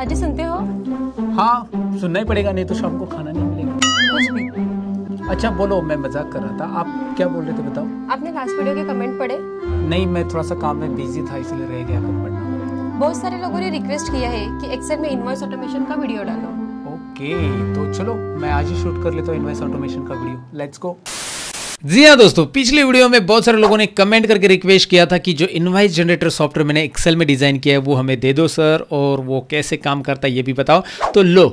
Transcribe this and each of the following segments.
अजय सुनते हो हाँ सुनना ही पड़ेगा नहीं तो शाम को खाना नहीं मिलेगा कुछ भी अच्छा बोलो मैं मजाक कर रहा था आप क्या बोल रहे थे बताओ आपने लास्ट वीडियो के कमेंट पढ़े नहीं मैं थोड़ा सा काम में बिजी था इसलिए रह गया कमेंट बहुत सारे लोगों ने रिक्वेस्ट किया है कि एक्सेल में इनवॉइस ऑटोमेशन का वीडियो डालो ओके तो चलो मैं आज ही शूट कर लेता हूँ इनवॉइस ऑटोमेशन का वीडियो लेट्स गो जी हाँ दोस्तों पिछले वीडियो में बहुत सारे लोगों ने कमेंट करके रिक्वेस्ट किया था कि जो इनवाइस जनरेटर सॉफ्टवेयर मैंने एक्सेल में डिज़ाइन किया है वो हमें दे दो सर और वो कैसे काम करता है ये भी बताओ तो लो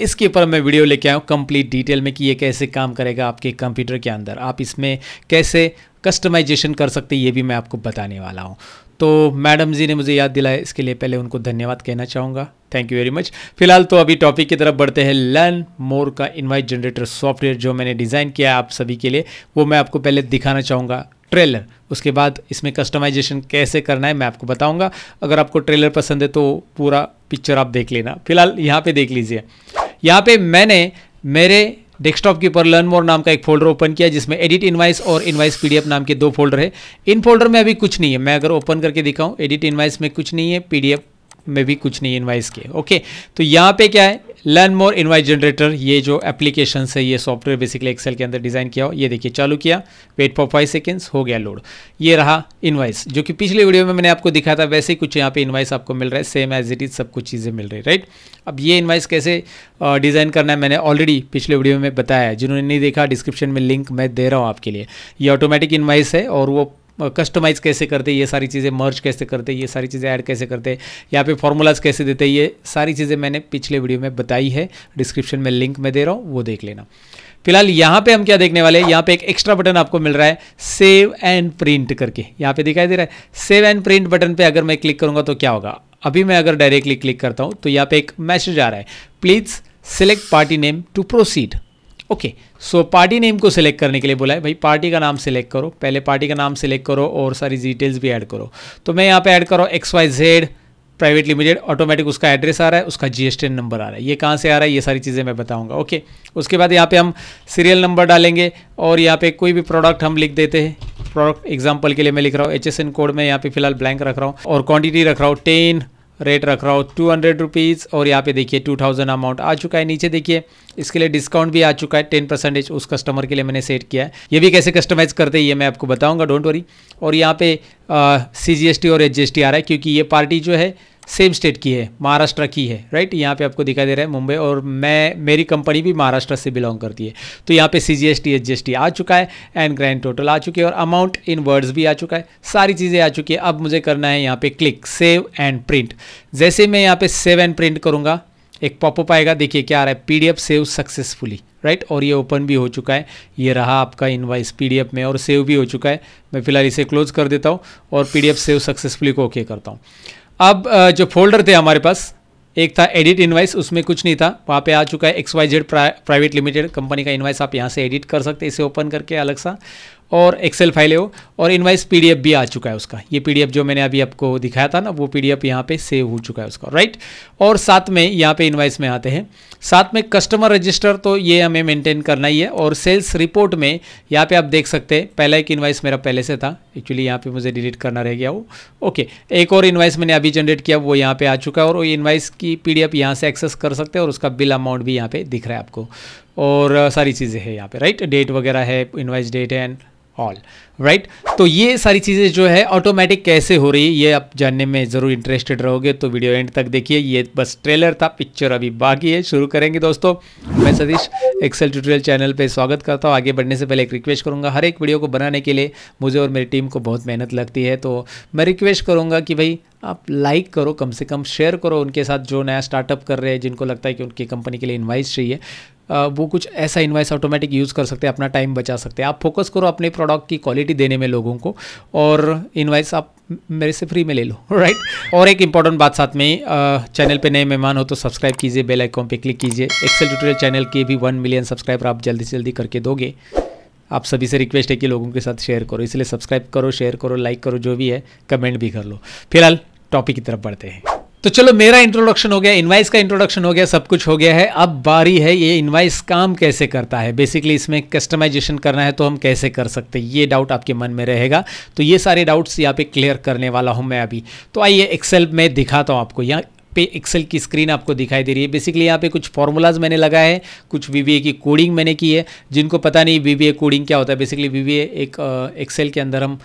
इसके ऊपर मैं वीडियो लेके आया हूँ कंप्लीट डिटेल में कि ये कैसे काम करेगा आपके कंप्यूटर के अंदर आप इसमें कैसे कस्टमाइजेशन कर सकते ये भी मैं आपको बताने वाला हूँ तो मैडम जी ने मुझे याद दिलाया इसके लिए पहले उनको धन्यवाद कहना चाहूँगा थैंक यू वेरी मच फिलहाल तो अभी टॉपिक की तरफ बढ़ते हैं लर्न मोर का इन्वाइट जनरेटर सॉफ्टवेयर जो मैंने डिज़ाइन किया है आप सभी के लिए वो मैं आपको पहले दिखाना चाहूँगा ट्रेलर उसके बाद इसमें कस्टमाइजेशन कैसे करना है मैं आपको बताऊँगा अगर आपको ट्रेलर पसंद है तो पूरा पिक्चर आप देख लेना फिलहाल यहाँ पर देख लीजिए यहाँ पर मैंने मेरे डेस्कटॉप के ऊपर लर्न मोर नाम का एक फोल्डर ओपन किया जिसमें एडिट इनवाइस और इनवाइस पीडीएफ नाम के दो फोल्डर है इन फोल्डर में अभी कुछ नहीं है मैं अगर ओपन करके दिखाऊं एडिट इनवाइस में कुछ नहीं है पीडीएफ में भी कुछ नहीं इन्वाइस के ओके तो यहाँ पे क्या है लर्न मोर इन्वाइस जनरेटर ये जो एप्लीकेशन है ये सॉफ्टवेयर बेसिकली एक्सेल के अंदर डिज़ाइन किया हो ये देखिए चालू किया वेट फॉर फाइव सेकेंड्स हो गया लोड ये रहा इन्वाइस जो कि पिछले वीडियो में मैंने आपको दिखाया था वैसे ही कुछ यहाँ पे इन्वाइस आपको मिल रहा है सेम एज इट इज़ सब कुछ चीज़ें मिल रही राइट अब ये इन्वाइस कैसे डिज़ाइन करना है मैंने ऑलरेडी पिछले वीडियो में बताया है जिन्होंने नहीं देखा डिस्क्रिप्शन में लिंक मैं दे रहा हूँ आपके लिए ये ऑटोमेटिक इन्वाइस है और वो कस्टमाइज़ कैसे करते ये सारी चीज़ें मर्ज कैसे करते ये सारी चीज़ें ऐड कैसे करते यहाँ पे फार्मूलाज कैसे देते ये सारी चीज़ें मैंने पिछले वीडियो में बताई है डिस्क्रिप्शन में लिंक में दे रहा हूँ वो देख लेना फिलहाल यहाँ पे हम क्या देखने वाले हैं यहाँ पे एक एक्स्ट्रा बटन आपको मिल रहा है सेव एंड प्रिंट करके यहाँ पे दिखाई दे रहा है सेव एंड प्रिंट बटन पे अगर मैं क्लिक करूँगा तो क्या होगा अभी मैं अगर डायरेक्टली क्लिक करता हूँ तो यहाँ पे एक मैसेज आ रहा है please select party name to proceed okay so party name को सिलेक्ट करने के लिए बोला है भाई पार्टी का नाम सिलेक्ट करो पहले पार्टी का नाम सिलेक्ट करो और सारी डिटेल्स भी ऐड करो तो मैं यहाँ पे ऐड करो X Y Z private limited automatic उसका एड्रेस आ रहा है उसका जीएसटी नंबर आ रहा है ये कहाँ से आ रहा है ये सारी चीज़ें मैं बताऊँगा ओके उसके बाद यहाँ पर हम सीरियल नंबर डालेंगे और यहाँ पर कोई भी प्रोडक्ट हम लिख देते हैं प्रोडक्ट एग्जाम्पल के लिए मैं लिख रहा हूँ एच कोड में यहाँ पर फिलहाल ब्लैंक रख रहा हूँ और क्वान्टिटी रख रहा हूँ टेन रेट रख रहा हूँ टू हंड्रेड रुपीज़ और यहाँ पे देखिए टू थाउजेंड अमाउंट आ चुका है नीचे देखिए इसके लिए डिस्काउंट भी आ चुका है टेन परसेंटेज उस कस्टमर के लिए मैंने सेट किया है ये भी कैसे कस्टमाइज़ करते हैं ये मैं आपको बताऊँगा डोंट वरी और यहाँ पे सी जी एस टी और एच जी एस टी आ रहा है क्योंकि ये पार्टी जो है सेम स्टेट की है महाराष्ट्र की है राइट यहाँ पे आपको दिखाई दे रहा है मुंबई और मैं मेरी कंपनी भी महाराष्ट्र से बिलोंग करती है तो यहाँ पे C G S T H G S T आ चुका है एंड ग्रैंड टोटल आ चुकी है और अमाउंट इन वर्ड्स भी आ चुका है सारी चीज़ें आ चुकी है अब मुझे करना है यहाँ पे क्लिक सेव एंड प्रिंट जैसे मैं यहाँ पे सेव एंड प्रिंट करूँगा एक पॉपअप आएगा देखिए क्या आ रहा है पी सेव सक्सेसफुली राइट और ये ओपन भी हो चुका है ये रहा आपका इनवाइस पीडीएफ में और सेव भी हो चुका है मैं फिलहाल इसे क्लोज कर देता हूँ और पीडीएफ सेव सक्सेसफुली को ओके करता हूँ अब जो फोल्डर थे हमारे पास एक था एडिट इनवाइस उसमें कुछ नहीं था वहाँ पे आ चुका है X Y Z private limited company का इनवाइस आप यहाँ से एडिट कर सकते हैं इसे ओपन करके अलग सा और एक्सेल फाइल है वो और इनवाइस पीडीएफ भी आ चुका है उसका ये पीडीएफ जो मैंने अभी आपको दिखाया था ना वो पीडीएफ यहाँ पे सेव हो चुका है उसका राइट और साथ में यहाँ पे इनवाइस में आते हैं साथ में कस्टमर रजिस्टर तो ये हमें मेंटेन करना ही है और सेल्स रिपोर्ट में यहाँ पे आप देख सकते हैं पहला एक इन्वाइस मेरा पहले से था एक्चुअली यहाँ पर मुझे डिलीट करना रह गया वो ओके एक और इन्वाइस मैंने अभी जनरेट किया वो यहाँ पर आ चुका है और वो इन्वाइस की पी डी यहाँ से एक्सेस कर सकते हैं और उसका बिल अमाउंट भी यहाँ पर दिख रहा है आपको और सारी चीज़ें हैं यहाँ पर राइट डेट वगैरह है invoice date and all right right? तो ये सारी चीज़ें जो है ऑटोमेटिक कैसे हो रही है ये आप जानने में ज़रूर इंटरेस्टेड रहोगे तो वीडियो एंड तक देखिए ये बस ट्रेलर था पिक्चर अभी बाकी है शुरू करेंगे दोस्तों मैं सतीश एक्सेल ट्यूटोरियल चैनल पे स्वागत करता हूँ आगे बढ़ने से पहले एक रिक्वेस्ट करूँगा हर एक वीडियो को बनाने के लिए मुझे और मेरी टीम को बहुत मेहनत लगती है तो मैं रिक्वेस्ट करूँगा कि भाई आप लाइक करो कम से कम शेयर करो उनके साथ जो नया स्टार्टअप कर रहे हैं जिनको लगता है कि उनकी कंपनी के लिए इन्वाइस चाहिए वो कुछ ऐसा इन्वाइस ऑटोमेटिक यूज़ कर सकते हैं अपना टाइम बचा सकते हैं आप फोकस करो अपने प्रोडक्ट की क्वालिटी देने में लोगों को और इन्वाइस आप मेरे से फ्री में ले लो राइट और एक इंपॉर्टेंट बात साथ में चैनल पे नए मेहमान हो तो सब्सक्राइब कीजिए बेल आइकॉन पे क्लिक कीजिए एक्सेल ट्यूटोरियल चैनल के भी वन मिलियन सब्सक्राइबर आप जल्दी से जल्दी करके दोगे आप सभी से रिक्वेस्ट है कि लोगों के साथ शेयर करो इसलिए सब्सक्राइब करो शेयर करो लाइक करो जो भी है कमेंट भी कर लो फिलहाल टॉपिक की तरफ बढ़ते हैं तो चलो मेरा इंट्रोडक्शन हो गया इन्वाइस का इंट्रोडक्शन हो गया सब कुछ हो गया है अब बारी है ये इन्वाइस काम कैसे करता है बेसिकली इसमें कस्टमाइजेशन करना है तो हम कैसे कर सकते हैं ये डाउट आपके मन में रहेगा तो ये सारे डाउट्स यहाँ पे क्लियर करने वाला हूँ मैं अभी तो आइए एक्सेल में दिखाता हूँ आपको यहाँ पे एक्सेल की स्क्रीन आपको दिखाई दे रही है बेसिकली यहाँ पे कुछ फॉर्मूलाज मैंने लगाए हैं कुछ वी की कोडिंग मैंने की है जिनको पता नहीं वी कोडिंग क्या होता है बेसिकली वी एक एक्सेल के अंदर हम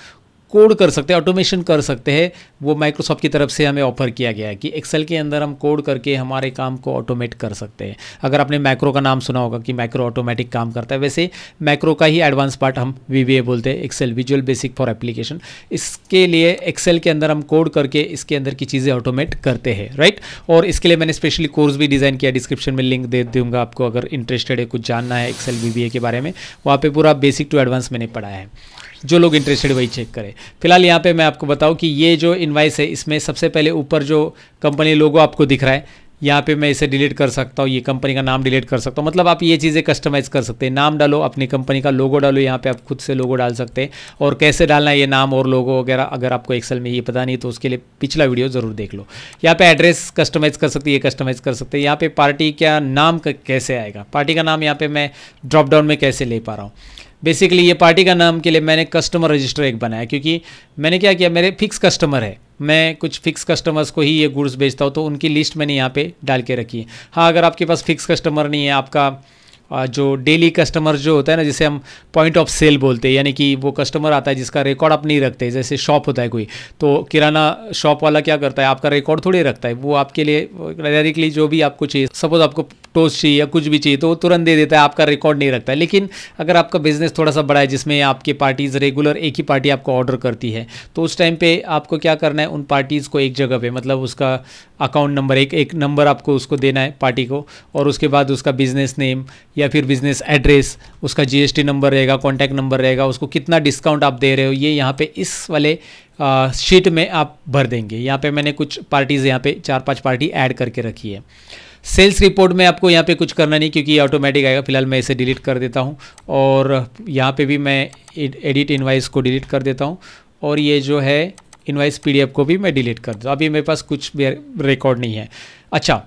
कोड कर सकते हैं ऑटोमेशन कर सकते हैं वो माइक्रोसॉफ्ट की तरफ से हमें ऑफर किया गया है कि एक्सेल के अंदर हम कोड करके हमारे काम को ऑटोमेट कर सकते हैं अगर आपने मैक्रो का नाम सुना होगा कि मैक्रो ऑटोमेटिक काम करता है वैसे मैक्रो का ही एडवांस पार्ट हम वी बोलते हैं Excel visual basic for application इसके लिए एक्सेल के अंदर हम कोड करके इसके अंदर की चीज़ें ऑटोमेट करते हैं राइट और इसके लिए मैंने स्पेशली कोर्स भी डिज़ाइन किया डिस्क्रिप्शन में लिंक दे दूंगा आपको अगर इंटरेस्टेड है कुछ जानना है एक्सेल वी के बारे में वहाँ पर पूरा बेसिक टू एडवांस मैंने पढ़ाया है जो लोग इंटरेस्टेड वही चेक करें फिलहाल यहाँ पे मैं आपको बताऊँ कि ये जो इन्वाइस है इसमें सबसे पहले ऊपर जो कंपनी लोगो आपको दिख रहा है यहाँ पे मैं इसे डिलीट कर सकता हूँ ये कंपनी का नाम डिलीट कर सकता हूँ मतलब आप ये चीज़ें कस्टमाइज़ कर सकते हैं नाम डालो अपनी कंपनी का लोगो डालो यहाँ पे आप खुद से लोगो डाल सकते हैं और कैसे डालना है ये नाम और लोगो वगैरह अगर आपको एक्सेल में ये पता नहीं तो उसके लिए पिछला वीडियो ज़रूर देख लो यहाँ पर एड्रेस कस्टमाइज़ कर सकते ये कस्टमाइज़ कर सकते हैं यहाँ पे पार्टी का नाम कैसे आएगा पार्टी का नाम यहाँ पर मैं ड्रॉप डाउन में कैसे ले पा रहा हूँ बेसिकली ये पार्टी का नाम के लिए मैंने कस्टमर रजिस्टर एक बनाया क्योंकि मैंने क्या किया मेरे फिक्स कस्टमर है मैं कुछ फिक्स कस्टमर्स को ही ये गुड्स बेचता हूँ तो उनकी लिस्ट मैंने यहाँ पे डाल के रखी है हाँ अगर आपके पास फिक्स कस्टमर नहीं है आपका जो डेली कस्टमर जो होता है ना जिसे हम पॉइंट ऑफ सेल बोलते हैं यानी कि वो कस्टमर आता है जिसका रिकॉर्ड आप नहीं रखते जैसे शॉप होता है कोई तो किराना शॉप वाला क्या करता है आपका रिकॉर्ड थोड़ी रखता है वो आपके लिए डायरेक्टली जो भी आपको चाहिए सपोज आपको टोस्ट चाहिए या कुछ भी चाहिए तो वो तुरंत दे देता है आपका रिकॉर्ड नहीं रखता है लेकिन अगर आपका बिजनेस थोड़ा सा बड़ा है जिसमें आपकी पार्टीज़ रेगुलर एक ही पार्टी आपको ऑर्डर करती है तो उस टाइम पे आपको क्या करना है उन पार्टीज़ को एक जगह पे मतलब उसका अकाउंट नंबर एक एक नंबर आपको उसको देना है पार्टी को और उसके बाद उसका बिजनेस नेम या फिर बिजनेस एड्रेस उसका जीएसटी नंबर रहेगा कॉन्टैक्ट नंबर रहेगा उसको कितना डिस्काउंट आप दे रहे हो ये यहाँ पे इस वाले शीट में आप भर देंगे यहाँ पे मैंने कुछ पार्टीज़ यहाँ पे चार पाँच पार्टी ऐड करके रखी है सेल्स रिपोर्ट में आपको यहाँ पे कुछ करना नहीं क्योंकि ये ऑटोमेटिक आएगा फिलहाल मैं इसे डिलीट कर देता हूँ और यहाँ पे भी मैं एडिट इनवाइस को डिलीट कर देता हूँ और ये जो है इनवाइस पीडीएफ को भी मैं डिलीट कर दूँ अभी मेरे पास कुछ भी रिकॉर्ड नहीं है अच्छा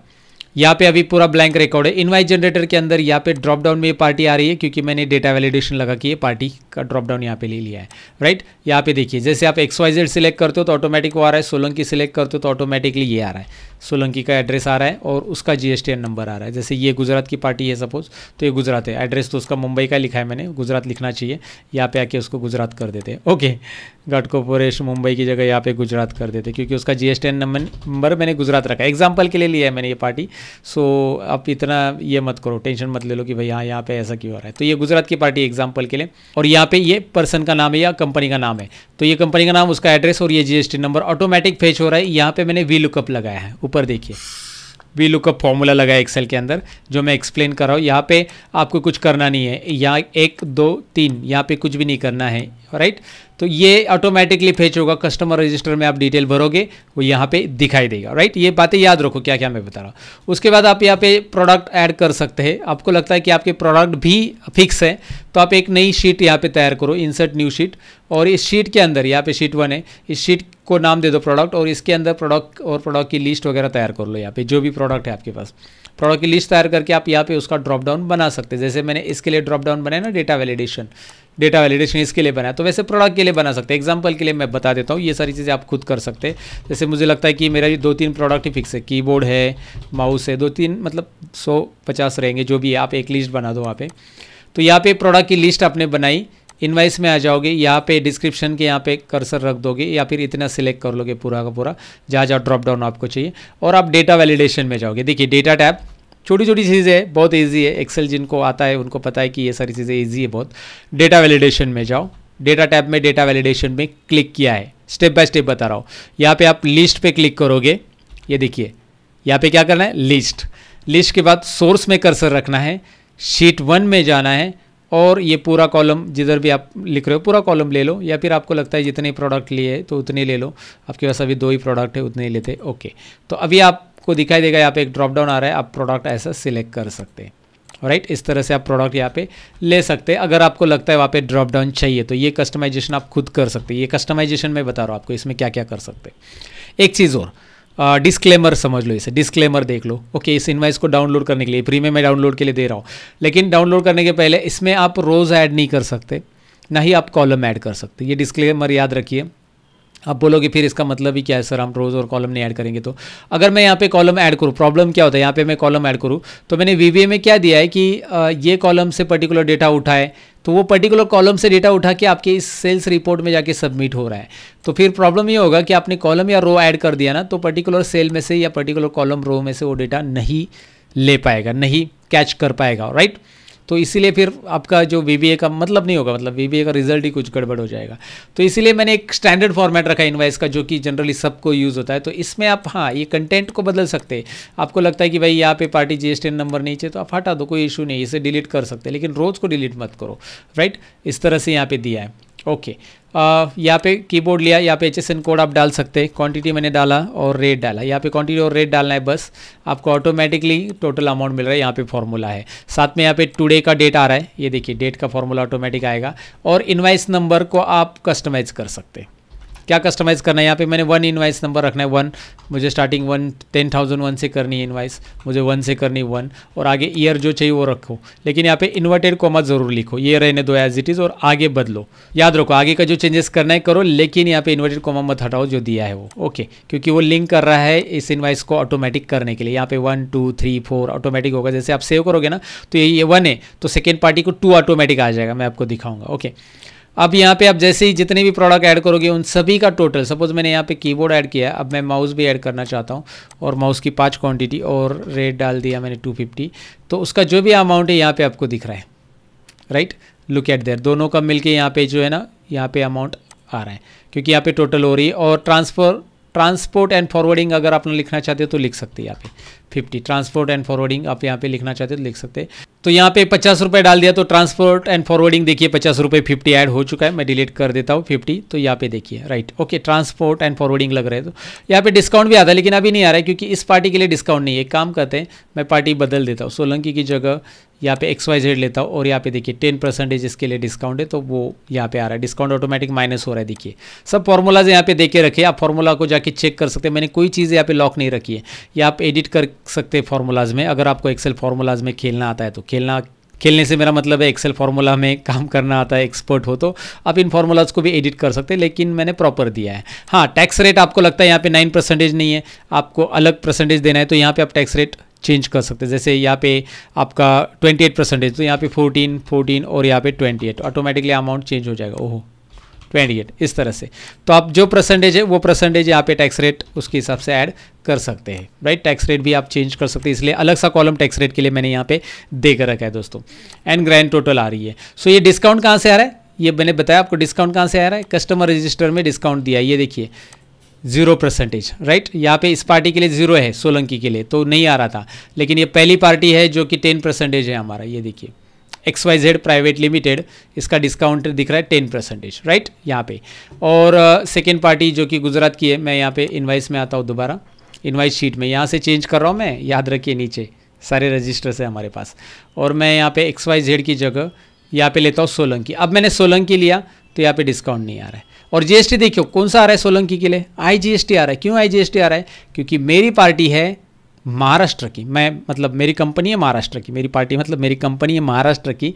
यहाँ पे अभी पूरा ब्लैंक रिकॉर्ड है इनवाइस जनरेटर के अंदर यहाँ पे ड्रॉप डाउन में ये पार्टी आ रही है क्योंकि मैंने डेटा वैलिडेशन लगा कि ये पार्टी का ड्रॉप डाउन यहाँ पे ले लिया है राइट यहाँ पे देखिए जैसे आप एक्स वाई जेड सिलेक्ट करते हो तो ऑटोमेटिक वो आ रहा है सोलंग की सिलेक्ट करते हो तो ऑटोमेटिकली ये आ रहा है सोलंकी का एड्रेस आ रहा है और उसका जीएसटीएन नंबर आ रहा है जैसे ये गुजरात की पार्टी है सपोज तो ये गुजरात है एड्रेस तो उसका मुंबई का लिखा है मैंने गुजरात लिखना चाहिए यहाँ पे आके उसको गुजरात कर देते हैं ओके घाट कोपोरेश मुंबई की जगह यहाँ पे गुजरात कर देते क्योंकि उसका जी नंबर मैंने गुजरात रखा है एग्जाम्पल के लिए लिया है मैंने ये पार्टी सो आप इतना ये मत करो टेंशन मत ले लो कि भाई हाँ यहाँ पे ऐसा क्यों हो रहा है तो ये गुजरात की पार्टी एग्जाम्पल के लिए और यहाँ पे ये पर्सन का नाम है या कंपनी का नाम है तो ये कंपनी का नाम उसका एड्रेस और ये जी नंबर ऑटोमेटिक फेच हो रहा है यहाँ पे मैंने वी लुकअप लगाया है ऊपर देखिए वी लुकअप फॉर्मूला लगा है एक्सेल के अंदर जो मैं एक्सप्लेन कर रहा हूँ यहाँ पे आपको कुछ करना नहीं है यहाँ एक दो तीन यहाँ पे कुछ भी नहीं करना है राइट तो ये ऑटोमेटिकली फेच होगा कस्टमर रजिस्टर में आप डिटेल भरोगे वो यहाँ पे दिखाई देगा राइट ये बातें याद रखो क्या क्या मैं बता रहा हूँ उसके बाद आप यहाँ पे प्रोडक्ट ऐड कर सकते हैं आपको लगता है कि आपके प्रोडक्ट भी फिक्स है तो आप एक नई शीट यहाँ पे तैयार करो इंसर्ट न्यू शीट और इस शीट के अंदर यहाँ पे शीट वन है इस शीट को नाम दे दो प्रोडक्ट और इसके अंदर प्रोडक्ट और प्रोडक्ट की लिस्ट वगैरह तैयार कर लो यहाँ पे जो भी प्रोडक्ट है आपके पास प्रोडक्ट की लिस्ट तैयार करके आप यहाँ पे उसका ड्रॉप डाउन बना सकते हैं जैसे मैंने इसके लिए ड्रॉप डाउन बनाया ना डेटा वैलिडेशन डेटा वैलिडेशन इसके लिए बनाया तो वैसे प्रोडक्ट के लिए बना सकते हैं एग्जाम्पल के लिए मैं बता देता हूँ ये सारी चीज़ें आप खुद कर सकते हैं जैसे मुझे लगता है कि मेरा ये दो तीन प्रोडक्ट ही फिक्स है कीबोर्ड है माउस है दो तीन मतलब सौ पचास रहेंगे जो भी है आप एक लिस्ट बना दो वहाँ पर तो यहाँ पे प्रोडक्ट की लिस्ट आपने बनाई इनवाइस में आ जाओगे यहाँ पे डिस्क्रिप्शन के यहाँ पे कर्सर रख दोगे या फिर इतना सिलेक्ट कर लोगे पूरा का पूरा जहाँ जहाँ ड्रॉप डाउन आपको चाहिए और आप डेटा वैलिडेशन में जाओगे देखिए डेटा टैब छोटी छोटी चीज़ें बहुत ईजी है एक्सेल जिनको आता है उनको पता है कि ये सारी चीज़ें ईजी है बहुत डेटा वैलिडेशन में जाओ डेटा टैब में डेटा वैलिडेशन में क्लिक किया है स्टेप बाय स्टेप बता रहा हूँ यहाँ पे आप लिस्ट पे क्लिक करोगे ये देखिए यहाँ पे क्या करना है लिस्ट लिस्ट के बाद सोर्स में कर्सर रखना है शीट वन में जाना है और ये पूरा कॉलम जिधर भी आप लिख रहे हो पूरा कॉलम ले लो या फिर आपको लगता है जितने प्रोडक्ट लिए तो उतने ले लो आपके पास अभी दो ही प्रोडक्ट है उतने ही लेते ओके तो अभी आपको दिखाई देगा यहाँ पे एक ड्रॉप डाउन आ रहा है आप प्रोडक्ट ऐसा सिलेक्ट कर सकते हैं राइट right? इस तरह से आप प्रोडक्ट यहाँ पे ले सकते हैं अगर आपको लगता है वहाँ पे ड्रॉप डाउन चाहिए तो ये कस्टमाइजेशन आप खुद कर सकते हैं ये कस्टमाइजेशन मैं बता रहा हूँ आपको इसमें क्या क्या कर सकते हैं एक चीज़ और डिस्क्लेमर समझ लो इसे डिस्क्लेमर देख लो ओके इस इनवाइस को डाउनलोड करने के लिए फ्री में मैं डाउनलोड के लिए दे रहा हूँ लेकिन डाउनलोड करने के पहले इसमें आप रोज़ ऐड नहीं कर सकते ना ही आप कॉलम ऐड कर सकते ये डिस्क्लेमर याद रखिए आप बोलोगे फिर इसका मतलब ही क्या है सर हम रोज़ और कॉलम नहीं ऐड करेंगे तो अगर मैं यहाँ पे कॉलम ऐड करूँ प्रॉब्लम क्या होता है यहाँ पे मैं कॉलम ऐड करूँ तो मैंने वी में क्या दिया है कि ये कॉलम से पर्टिकुलर डेटा उठाए तो वो पर्टिकुलर कॉलम से डेटा उठा के आपके इस सेल्स रिपोर्ट में जाके सबमिट हो रहा है तो फिर प्रॉब्लम ये होगा कि आपने कॉलम या रो ऐड कर दिया ना तो पर्टिकुलर सेल में से या पर्टिकुलर कॉलम रो में से वो डेटा नहीं ले पाएगा नहीं कैच कर पाएगा राइट right? तो इसीलिए फिर आपका जो बी का मतलब नहीं होगा मतलब बी का रिजल्ट ही कुछ गड़बड़ हो जाएगा तो इसीलिए मैंने एक स्टैंडर्ड फॉर्मेट रखा इन्वाइस का जो कि जनरली सबको यूज़ होता है तो इसमें आप हाँ ये कंटेंट को बदल सकते हैं आपको लगता है कि भाई यहाँ पे पार्टी जी नंबर नहीं चाहिए तो आप हटा दो कोई इशू नहीं इसे डिलीट कर सकते लेकिन रोज़ को डिलीट मत करो राइट इस तरह से यहाँ पर दिया है ओके uh, यहाँ पे कीबोर्ड लिया यहाँ पे एच कोड आप डाल सकते हैं क्वांटिटी मैंने डाला और रेट डाला यहाँ पे क्वांटिटी और रेट डालना है बस आपको ऑटोमेटिकली टोटल अमाउंट मिल रहा है यहाँ पे फॉर्मूला है साथ में यहाँ पे टुडे का डेट आ रहा है ये देखिए डेट का फॉर्मूला ऑटोमेटिक आएगा और इन्वाइस नंबर को आप कस्टमाइज़ कर सकते हैं क्या कस्टमाइज़ करना है यहाँ पे मैंने वन इनवाइस नंबर रखना है वन मुझे starting one ten thousand one से करनी है इनवाइस मुझे वन से करनी वन और आगे ईयर जो चाहिए वो रखो लेकिन यहाँ पे इन्वर्टेड कोमा ज़रूर लिखो ये रहने दो एज इट इज़ और आगे बदलो याद रखो आगे का जो चेंजेस करना है करो लेकिन यहाँ पे इन्वर्टेड कोमा मत हटाओ जो दिया है वो ओके क्योंकि वो लिंक कर रहा है इस इन्वाइस को ऑटोमेटिक करने के लिए यहाँ पे one two three four automatic होगा जैसे आप सेव करोगे ना तो ये वन है तो सेकेंड पार्टी को टू ऑटोमेटिक आ जाएगा मैं आपको दिखाऊंगा ओके okay. अब यहाँ पे आप जैसे ही जितने भी प्रोडक्ट ऐड करोगे उन सभी का टोटल सपोज मैंने यहाँ पे कीबोर्ड ऐड किया अब मैं माउस भी ऐड करना चाहता हूँ और माउस की पाँच क्वांटिटी और रेट डाल दिया मैंने 250 तो उसका जो भी अमाउंट है यहाँ पे आपको दिख रहा है राइट लुक एट देयर दोनों का मिलके यहाँ पे जो है ना यहाँ पे अमाउंट आ रहा है क्योंकि यहाँ पे टोटल हो रही है और ट्रांसफर ट्रांसपोर्ट एंड फॉरवर्डिंग अगर आप लिखना चाहते हो तो लिख सकते हैं यहाँ पे फिफ्टी ट्रांसपोर्ट एंड फॉरवर्डिंग आप यहाँ पे लिखना चाहते तो लिख सकते तो यहाँ पे पचास रुपये डाल दिया तो ट्रांसपोर्ट एंड फॉरवर्डिंग देखिए पचास रुपये फिफ्टी एड हो चुका है मैं डिलीट कर देता हूँ फिफ्टी तो यहाँ पे देखिए right okay transport and forwarding लग रहा है तो यहाँ पे डिस्काउंट भी आता है लेकिन अभी नहीं आ रहा है क्योंकि इस पार्टी के लिए डिस्काउंट नहीं है काम करते हैं मैं पार्टी बदल देता हूँ सोलंकी की जगह यहाँ पे एक्स वाई जेड लेता हूँ और यहाँ पे देखिए टेन परसेंटेज इसके लिए डिस्काउंट है तो वो यहाँ पे आ रहा है डिस्काउंट ऑटोमेटिक माइनस हो रहा है देखिए सब फॉर्मूलाज यहाँ पे देखे रखे आप फॉर्मूला को जाके चेक कर सकते हैं मैंने कोई चीज़ यहाँ पे लॉक नहीं रखी है या आप एडिट कर सकते हैं फार्मूलाज में अगर आपको एक्सेल फार्मूलाज में खेलना आता है तो खेलना खेलने से मेरा मतलब है एक्सेल फार्मूला में काम करना आता है एक्सपर्ट हो तो आप इन फार्मूलाज को भी एडिट कर सकते हैं लेकिन मैंने प्रॉपर दिया है हाँ टैक्स रेट आपको लगता है यहाँ पे नाइन परसेंटेज नहीं है आपको अलग परसेंटेज देना है तो यहाँ पे आप टैक्स रेट चेंज कर सकते हैं जैसे यहाँ पे आपका एट परसेंटेज तो यहाँ पे फोर्टीन फोर्टीन और यहाँ पे एट ऑटोमेटिकली अमाउंट चेंज हो जाएगा ओहो ट्वेंटी एट इस तरह से तो आप जो परसेंटेज है वो परसेंटेज यहाँ पे टैक्स रेट उसके हिसाब से ऐड कर सकते हैं राइट टैक्स रेट भी आप चेंज कर सकते हैं इसलिए अलग सा कॉलम टैक्स रेट के लिए मैंने यहाँ पे दे कर रखा है दोस्तों एंड ग्रैंड टोटल आ रही है सो so, ये डिस्काउंट कहाँ से आ रहा है ये मैंने बताया आपको डिस्काउंट कहाँ से आ रहा है कस्टमर रजिस्टर में डिस्काउंट दिया ये देखिए जीरो परसेंटेज राइट यहाँ पे इस पार्टी के लिए जीरो है सोलंकी के लिए तो नहीं आ रहा था लेकिन ये पहली पार्टी है जो कि टेन परसेंटेज है हमारा ये देखिए X Y Z private limited इसका डिस्काउंट दिख रहा है टेन परसेंटेज राइट यहाँ पे और सेकेंड uh, पार्टी जो कि गुजरात की है मैं यहाँ पे इन्वाइस में आता हूँ दोबारा इन्वाइस शीट में यहाँ से चेंज कर रहा हूँ मैं याद रखिए नीचे सारे रजिस्टर्स हैं हमारे पास और मैं यहाँ पे एक्स वाई जेड की जगह यहाँ पे लेता हूँ सोलंकी अब मैंने सोलंकी लिया तो यहाँ पे डिस्काउंट नहीं आ रहा है और जीएसटी देखियो कौन सा आ रहा है सोलंकी के लिए आई जीएसटी आ रहा है क्यों आई जीएसटी आ रहा है क्योंकि मेरी पार्टी है महाराष्ट्र की मैं मतलब मेरी कंपनी है महाराष्ट्र की मेरी पार्टी मतलब मेरी कंपनी है महाराष्ट्र की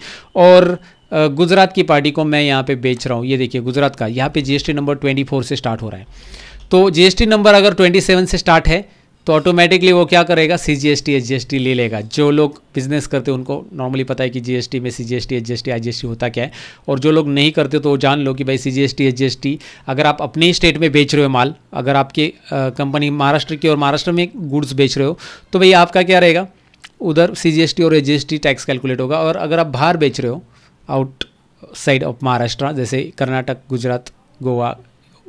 और गुजरात की पार्टी को मैं यहाँ पे बेच रहा हूँ ये देखिए गुजरात का यहाँ पे जीएसटी नंबर 24 से स्टार्ट हो रहा है तो जीएसटी नंबर अगर 27 से स्टार्ट है तो ऑटोमेटिकली वो क्या करेगा C G S T H G S T ले लेगा जो लोग बिजनेस करते हैं उनको नॉर्मली पता है कि जी एस टी में C G S T H G S T I G S T होता क्या है और जो लोग नहीं करते तो वो जान लो कि भाई C G S T H G S T अगर आप अपने ही स्टेट में बेच रहे हो माल अगर आपकी कंपनी महाराष्ट्र की और महाराष्ट्र में गुड्स बेच रहे हो तो भाई आपका क्या रहेगा उधर सी जी एस टी और H G S T tax calculate होगा और अगर आप बाहर बेच रहे हो आउट साइड ऑफ महाराष्ट्र जैसे कर्नाटक गुजरात गोवा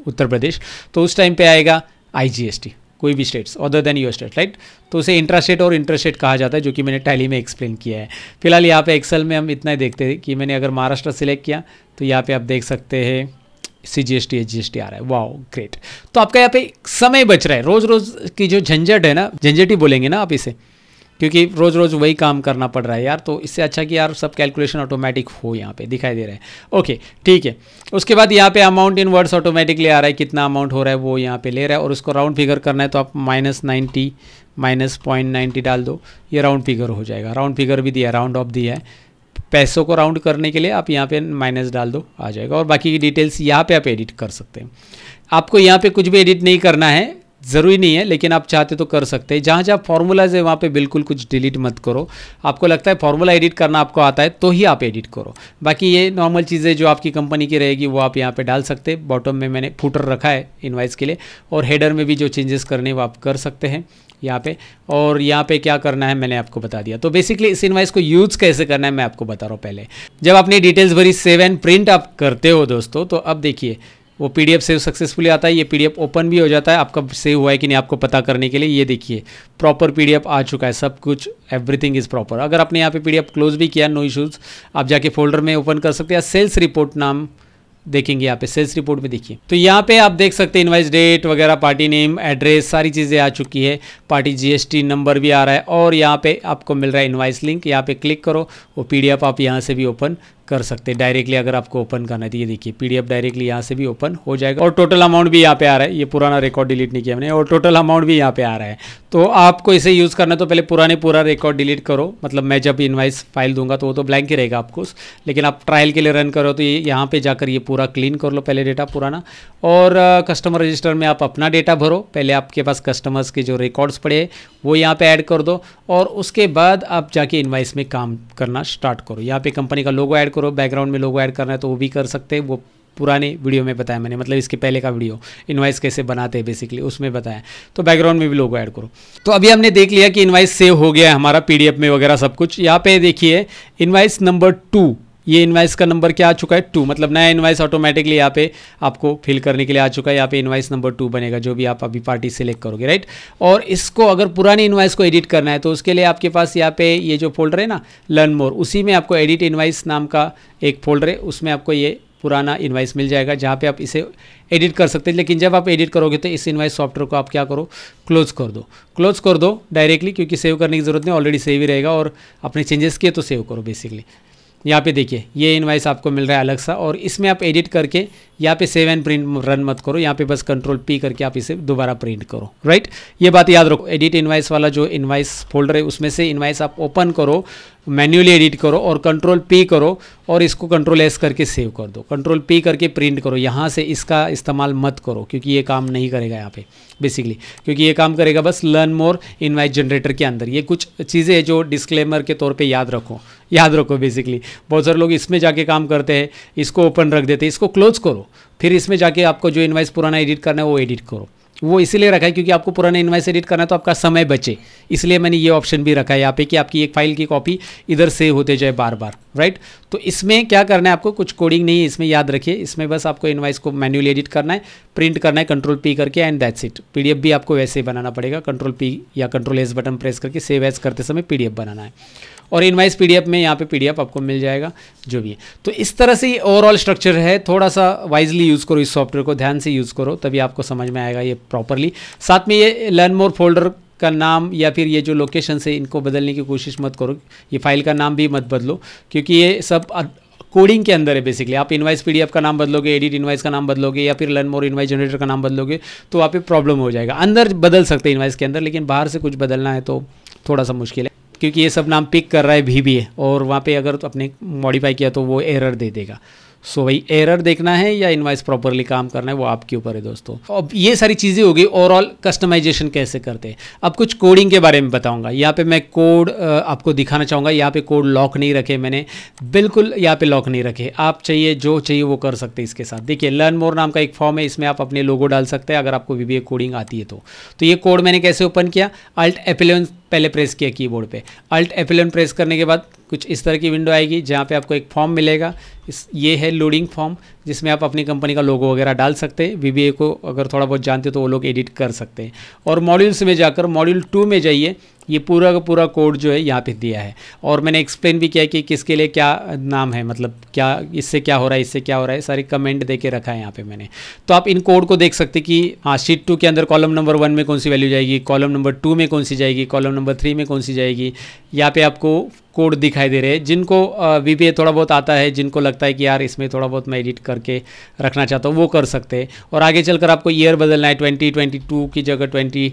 उत्तर प्रदेश तो उस टाइम पे आएगा आई जी एस टी कोई भी states other than your state right तो उसे इंट्रा स्टेट और इंटर स्टेट कहा जाता है जो कि मैंने टैली में एक्सप्लेन किया है फिलहाल यहाँ पे एक्सेल में हम इतना ही देखते हैं कि मैंने अगर महाराष्ट्र सेलेक्ट किया तो यहाँ पे आप देख सकते हैं C G S T H G S T आ रहा है वाओ ग्रेट तो आपका यहाँ पे समय बच रहा है रोज़ रोज़ की जो झंझट है ना झंझट ही बोलेंगे ना आप इसे क्योंकि रोज़ रोज़ वही काम करना पड़ रहा है यार तो इससे अच्छा कि यार सब कैलकुलेशन ऑटोमेटिक हो यहाँ पे दिखाई दे रहा है ओके ठीक है उसके बाद यहाँ पे अमाउंट इन वर्ड्स ऑटोमेटिकली आ रहा है कितना अमाउंट हो रहा है वो यहाँ पे ले रहा है और उसको राउंड फिगर करना है तो आप minus ninety minus point ninety डाल दो ये राउंड फिगर हो जाएगा राउंड फिगर भी दिया राउंड ऑफ दिया है पैसों को राउंड करने के लिए आप यहाँ पे माइनस डाल दो आ जाएगा और बाकी की डिटेल्स यहाँ पे आप एडिट कर सकते हैं आपको यहाँ पे कुछ भी एडिट नहीं करना है ज़रूरी नहीं है लेकिन आप चाहते तो कर सकते हैं जहाँ जहाँ फॉर्मूलाज है वहाँ पे बिल्कुल कुछ डिलीट मत करो आपको लगता है फॉर्मूला एडिट करना आपको आता है तो ही आप एडिट करो बाकी ये नॉर्मल चीज़ें जो आपकी कंपनी की रहेगी वो आप यहाँ पे डाल सकते हैं बॉटम में मैंने फूटर रखा है इन्वाइस के लिए और हेडर में भी जो चेंजेस करने वो आप कर सकते हैं यहाँ पे और यहाँ पे क्या करना है मैंने आपको बता दिया तो बेसिकली इस इनवाइस को यूज़ कैसे करना है मैं आपको बता रहा हूँ पहले जब अपनी डिटेल्स भरी सेवन प्रिंट आप करते हो दोस्तों तो अब देखिए वो पी डी सेव सक्सेसफुली आता है ये पी ओपन भी हो जाता है आपका सेव हुआ है कि नहीं आपको पता करने के लिए ये देखिए प्रॉपर पी आ चुका है सब कुछ एवरीथिंग इज़ प्रॉपर अगर आपने यहाँ पे पी क्लोज भी किया नो इशूज़ आप जाके फोल्डर में ओपन कर सकते हैं सेल्स रिपोर्ट नाम देखेंगे यहाँ पे सेल्स रिपोर्ट में देखिए तो यहाँ पे आप देख सकते हैं इन्वाइस डेट वगैरह पार्टी नेम एड्रेस सारी चीज़ें आ चुकी है पार्टी जीएसटी नंबर भी आ रहा है और यहाँ पे आपको मिल रहा है इन्वाइस लिंक यहाँ पे क्लिक करो वो पीडीएफ आप यहाँ से भी ओपन कर सकते हैं डायरेक्टली अगर आपको ओपन करना है तो ये देखिए पीडीएफ डायरेक्टली यहाँ से भी ओपन हो जाएगा और टोटल अमाउंट भी यहाँ पे आ रहा है ये पुराना रिकॉर्ड डिलीट नहीं किया हमने और टोटल अमाउंट भी यहाँ पे आ रहा है तो आपको इसे यूज़ करना तो पहले पुराने पूरा रिकॉर्ड डिलीट करो मतलब मैं जब इन्वाइस फाइल दूंगा तो वो तो ब्लैंक ही रहेगा आपको लेकिन आप ट्रायल के लिए रन करो तो ये यहाँ पर जाकर ये पूरा क्लीन कर लो पहले डेटा पुराना और कस्टमर रजिस्टर में आप अपना डेटा भरो पहले आपके पास कस्टमर्स के जो रिकॉर्ड्स पड़े वो यहाँ पर ऐड कर दो और उसके बाद आप जाके इन्वाइस में काम करना स्टार्ट करो यहाँ पर कंपनी का लोगो ऐड करो बैकग्राउंड में लोगो ऐड करना है तो वो भी कर सकते हैं वो पुराने वीडियो में बताया मैंने मतलब इसके पहले का वीडियो इन्वाइस कैसे बनाते हैं बेसिकली उसमें बताया तो बैकग्राउंड में भी लोगो ऐड करो तो अभी हमने देख लिया कि इन्वाइस सेव हो गया है हमारा पीडीएफ में वगैरह सब कुछ यहाँ पे देखिए इन्वाइस नंबर टू ये इन्वाइस का नंबर क्या आ चुका है टू मतलब नया इन्वाइस ऑटोमेटिकली यहाँ पे आपको फिल करने के लिए आ चुका है यहाँ पे इन्वाइस नंबर टू बनेगा जो भी आप अभी पार्टी सेलेक्ट करोगे राइट और इसको अगर पुराने इन्वाइस को एडिट करना है तो उसके लिए आपके पास यहाँ पे ये जो फोल्डर है ना लर्न मोर उसी में आपको एडिट इन्वाइस नाम का एक फोल्डर है उसमें आपको ये पुराना इन्वाइस मिल जाएगा जहाँ पे आप इसे एडिट कर सकते हैं लेकिन जब आप एडिट करोगे तो इस इन्वाइस सॉफ्टवेयर को आप क्या करो क्लोज कर दो क्लोज कर दो डायरेक्टली क्योंकि सेव करने की ज़रूरत नहीं ऑलरेडी सेव ही रहेगा और अपने चेंजेस किए तो सेव करो बेसिकली यहाँ पे देखिए ये इनवाइस आपको मिल रहा है अलग सा और इसमें आप एडिट करके यहाँ पे सेव एंड प्रिंट रन मत करो यहाँ पे बस कंट्रोल पी करके आप इसे दोबारा प्रिंट करो राइट ये बात याद रखो एडिट इनवाइस वाला जो इनवाइस फोल्डर है उसमें से इनवाइस आप ओपन करो मैन्युअली एडिट करो और कंट्रोल पी करो और इसको कंट्रोल एस करके सेव कर दो कंट्रोल पी करके प्रिंट करो यहाँ से इसका इस्तेमाल मत करो क्योंकि ये काम नहीं करेगा यहाँ पे बेसिकली क्योंकि ये काम करेगा बस लर्न मोर इनवाइट जनरेटर के अंदर ये कुछ चीज़ें जो डिस्क्लेमर के तौर पर याद रखो याद रखो बेसिकली बहुत सारे लोग इसमें जाके काम करते हैं इसको ओपन रख देते हैं इसको क्लोज करो फिर इसमें जाके आपको जो इन्वाइस पुराना एडिट करना है वो एडिट करो वो इसीलिए रखा है क्योंकि आपको पुराना इन्वाइस एडिट करना है तो आपका समय बचे इसलिए मैंने ये ऑप्शन भी रखा है यहाँ पे कि आपकी एक फाइल की कॉपी इधर सेव होते जाए बार बार राइट तो इसमें क्या करना है आपको कुछ कोडिंग नहीं है इसमें याद रखिए इसमें बस आपको इन्वाइस को मैन्युअली एडिट करना है प्रिंट करना है कंट्रोल पी करके एंड दैट्स इट एफ भी आपको वैसे ही बनाना पड़ेगा कंट्रोल पी या कंट्रोल एस बटन प्रेस करके सेव एस करते समय एफ बनाना है और इनवाइस पीडीएफ में यहाँ पे पीडीएफ आपको मिल जाएगा जो भी है तो इस तरह से ओवरऑल स्ट्रक्चर है थोड़ा सा वाइजली यूज़ करो इस सॉफ्टवेयर को ध्यान से यूज़ करो तभी आपको समझ में आएगा ये प्रॉपरली साथ में ये लर्न मोर फोल्डर का नाम या फिर ये जो लोकेशन से इनको बदलने की कोशिश मत करो ये फाइल का नाम भी मत बदलो क्योंकि ये सब कोडिंग के अंदर है बेसिकली आप इनवाइस पीडीएफ का नाम बदलोगे एडिट इनवाइस का नाम बदलोगे या फिर लर्न मोर इनवाइस जनरेटर का नाम बदलोगे तो वहाँ पे प्रॉब्लम हो जाएगा अंदर बदल सकते हैं इनवाइस के अंदर लेकिन बाहर से कुछ बदलना है तो थोड़ा सा मुश्किल है क्योंकि ये सब नाम पिक कर रहा है भी भी है और वहाँ पे अगर तो अपने मॉडिफाई किया तो वो एरर दे देगा सो so, भाई एरर देखना है या इनवाइस प्रॉपरली काम करना है वो आपके ऊपर है दोस्तों अब ये सारी चीज़ें हो गई ओवरऑल कस्टमाइजेशन कैसे करते हैं अब कुछ कोडिंग के बारे में बताऊंगा यहाँ पे मैं कोड आपको दिखाना चाहूँगा यहाँ पे कोड लॉक नहीं रखे मैंने बिल्कुल यहाँ पे लॉक नहीं रखे आप चाहिए जो चाहिए वो कर सकते इसके साथ देखिए लर्न मोर नाम का एक फॉर्म है इसमें आप अपने लोगो डाल सकते हैं अगर आपको वी कोडिंग आती है तो, तो ये कोड मैंने कैसे ओपन किया अल्ट एपिलेंस पहले प्रेस किया कीबोर्ड पे अल्ट एफ प्रेस करने के बाद कुछ इस तरह की विंडो आएगी जहाँ पे आपको एक फॉर्म मिलेगा इस ये है लोडिंग फॉर्म जिसमें आप अपनी कंपनी का लोगो वगैरह डाल सकते हैं वी को अगर थोड़ा बहुत जानते हो तो वो लोग एडिट कर सकते हैं और मॉड्यूल्स में जाकर मॉड्यूल टू में जाइए ये पूरा का पूरा कोड जो है यहाँ पे दिया है और मैंने एक्सप्लेन भी किया कि किसके लिए क्या नाम है मतलब क्या इससे क्या हो रहा है इससे क्या हो रहा है सारे कमेंट दे के रखा है यहाँ पे मैंने तो आप इन कोड को देख सकते कि हाँ शीट टू के अंदर कॉलम नंबर वन में कौन सी वैल्यू जाएगी कॉलम नंबर टू में कौन सी जाएगी कॉलम नंबर थ्री में कौन सी जाएगी यहाँ पे आपको कोड दिखाई दे रहे हैं जिनको वी थोड़ा बहुत आता है जिनको लगता है कि यार इसमें थोड़ा बहुत मैं एडिट करके रखना चाहता हूँ वो कर सकते हैं और आगे चलकर आपको ईयर बदलना है ट्वेंटी ट्वेंटी टू की जगह ट्वेंटी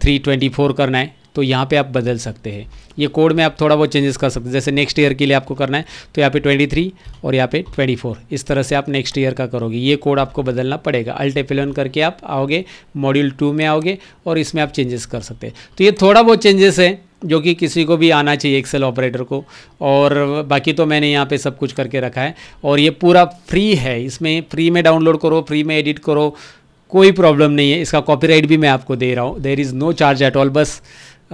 थ्री ट्वेंटी फोर करना है तो यहाँ पे आप बदल सकते हैं ये कोड में आप थोड़ा बहुत चेंजेस कर सकते हैं जैसे नेक्स्ट ईयर के लिए आपको करना है तो यहाँ पे 23 और यहाँ पे 24 इस तरह से आप नेक्स्ट ईयर का करोगे ये कोड आपको बदलना पड़ेगा अल्ट एपिलन करके आप आओगे मॉड्यूल टू में आओगे और इसमें आप चेंजेस कर सकते हैं तो ये थोड़ा बहुत चेंजेस है जो कि किसी को भी आना चाहिए एक्सेल ऑपरेटर को और बाकी तो मैंने यहाँ पे सब कुछ करके रखा है और ये पूरा फ्री है इसमें फ्री में डाउनलोड करो फ्री में एडिट करो कोई प्रॉब्लम नहीं है इसका कॉपीराइट भी मैं आपको दे रहा हूँ there is no charge at all बस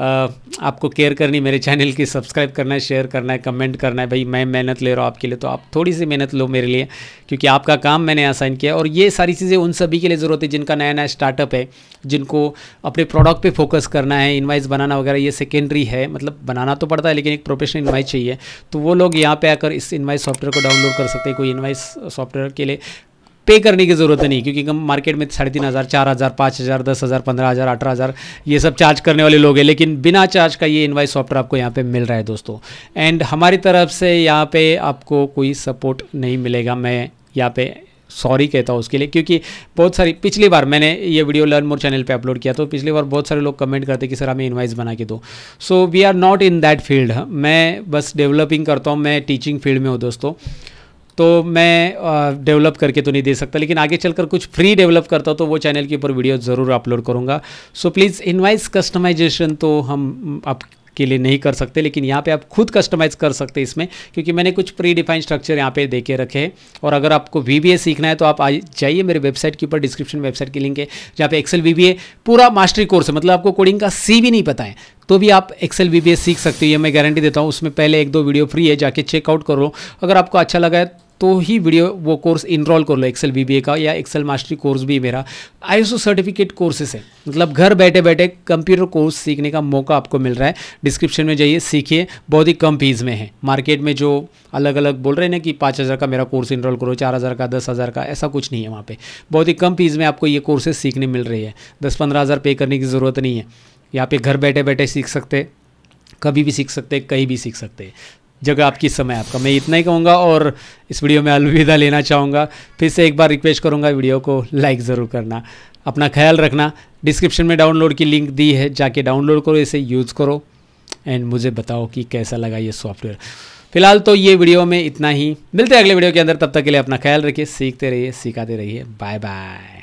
आपको केयर करनी मेरे चैनल की सब्सक्राइब करना है शेयर करना है कमेंट करना है भाई मैं मेहनत ले रहा हूँ आपके लिए तो आप थोड़ी सी मेहनत लो मेरे लिए क्योंकि आपका काम मैंने आसाइन किया और ये सारी चीज़ें उन सभी के लिए ज़रूरत है जिनका नया नया स्टार्टअप है जिनको अपने प्रोडक्ट पर फोकस करना है इन्वाइस बनाना वगैरह ये सेकेंडरी है मतलब बनाना तो पड़ता है लेकिन एक प्रोफेशनल इन्वाइस चाहिए तो वो लोग यहाँ पर आकर इस इन्वाइस सॉफ्टवेयर को डाउनलोड कर सकते हैं कोई इन्वाइस सॉफ्टवेयर के लिए पे करने की ज़रूरत नहीं क्योंकि हम मार्केट में साढ़े तीन हज़ार चार हज़ार पाँच हज़ार दस हज़ार पंद्रह हज़ार अठारह हज़ार ये सब चार्ज करने वाले लोग हैं लेकिन बिना चार्ज का ये इन्वाइस सॉफ्टवेयर आपको यहाँ पे मिल रहा है दोस्तों एंड हमारी तरफ से यहाँ पे आपको कोई सपोर्ट नहीं मिलेगा मैं यहाँ पे सॉरी कहता हूँ उसके लिए क्योंकि बहुत सारी पिछली बार मैंने ये वीडियो लर्न मोर चैनल पे अपलोड किया तो पिछली बार बहुत सारे लोग कमेंट करते कि सर हमें इन्वाइस बना के दो so we are not in that field मैं बस डेवलपिंग करता हूँ मैं टीचिंग फील्ड में हूँ दोस्तों तो मैं डेवलप करके तो नहीं दे सकता लेकिन आगे चलकर कुछ फ्री डेवलप करता तो वो चैनल के ऊपर वीडियो ज़रूर अपलोड करूँगा सो प्लीज़ इनवाइस कस्टमाइजेशन तो हम आप के लिए नहीं कर सकते लेकिन यहाँ पे आप खुद कस्टमाइज़ कर सकते हैं इसमें क्योंकि मैंने कुछ प्री डिफाइंड स्ट्रक्चर यहाँ पे देके रखे हैं और अगर आपको वी सीखना है तो आप आ जाइए मेरे वेबसाइट के ऊपर डिस्क्रिप्शन वेबसाइट की लिंक है जहाँ पे एक्सेल वी पूरा मास्टरी कोर्स है मतलब आपको कोडिंग का सी भी नहीं पता है तो भी आप एक्सेल वी सीख सकते हो ये मैं गारंटी देता हूँ उसमें पहले एक दो वीडियो फ्री है जाके चेकआउट करो अगर आपको अच्छा लगा है तो ही वीडियो वो कोर्स इनरोल कर लो एक्सेल बी का या एक्सेल मास्टरी कोर्स भी मेरा आई सर्टिफिकेट कोर्सेस है मतलब घर बैठे बैठे कंप्यूटर कोर्स सीखने का मौका आपको मिल रहा है डिस्क्रिप्शन में जाइए सीखिए बहुत ही कम फीस में है मार्केट में जो अलग अलग बोल रहे हैं ना कि पाँच हज़ार का मेरा कोर्स इनरोल करो चार हज़ार का दस हज़ार का ऐसा कुछ नहीं है वहाँ पे बहुत ही कम फीस में आपको ये कोर्सेज सीखने मिल रही है दस पंद्रह हज़ार पे करने की ज़रूरत नहीं है यहाँ पे घर बैठे बैठे सीख सकते कभी भी सीख सकते कहीं भी सीख सकते जगह आपकी समय आपका मैं इतना ही कहूँगा और इस वीडियो में अलविदा लेना चाहूँगा फिर से एक बार रिक्वेस्ट करूँगा वीडियो को लाइक ज़रूर करना अपना ख्याल रखना डिस्क्रिप्शन में डाउनलोड की लिंक दी है जाके डाउनलोड करो इसे यूज़ करो एंड मुझे बताओ कि कैसा लगा ये सॉफ्टवेयर फिलहाल तो ये वीडियो में इतना ही मिलते हैं अगले वीडियो के अंदर तब तक के लिए अपना ख्याल रखिए सीखते रहिए सिखाते रहिए बाय बाय